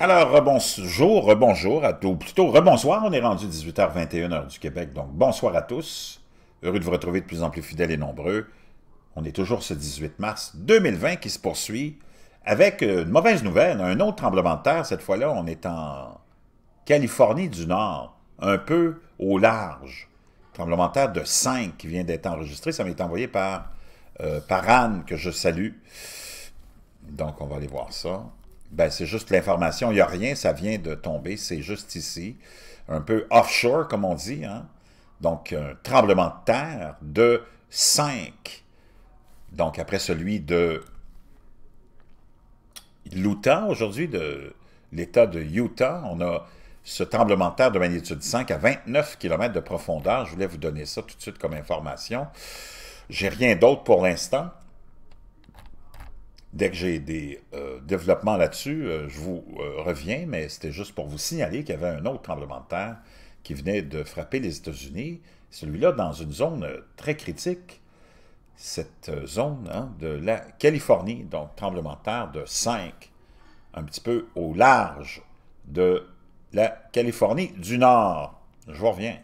Alors, rebonjour, rebonjour à tous, ou plutôt rebonsoir, on est rendu 18h21 heure du Québec, donc bonsoir à tous. Heureux de vous retrouver de plus en plus fidèles et nombreux. On est toujours ce 18 mars 2020 qui se poursuit avec euh, une mauvaise nouvelle, un autre tremblement de terre. Cette fois-là, on est en Californie du Nord, un peu au large. Tremblement de terre de 5 qui vient d'être enregistré, ça m'est envoyé par euh, par Anne, que je salue. Donc, on va aller voir ça. Ben, c'est juste l'information. Il n'y a rien, ça vient de tomber. C'est juste ici. Un peu offshore, comme on dit. Hein. Donc, un tremblement de terre de 5. Donc, après celui de l'Utah, aujourd'hui, de l'État de Utah, on a ce tremblement de terre de magnitude 5 à 29 km de profondeur. Je voulais vous donner ça tout de suite comme information. J'ai rien d'autre pour l'instant. Dès que j'ai des euh, développements là-dessus, euh, je vous euh, reviens, mais c'était juste pour vous signaler qu'il y avait un autre tremblement de terre qui venait de frapper les États-Unis, celui-là dans une zone très critique, cette zone hein, de la Californie, donc tremblement de terre de 5, un petit peu au large de la Californie du Nord. Je vous reviens.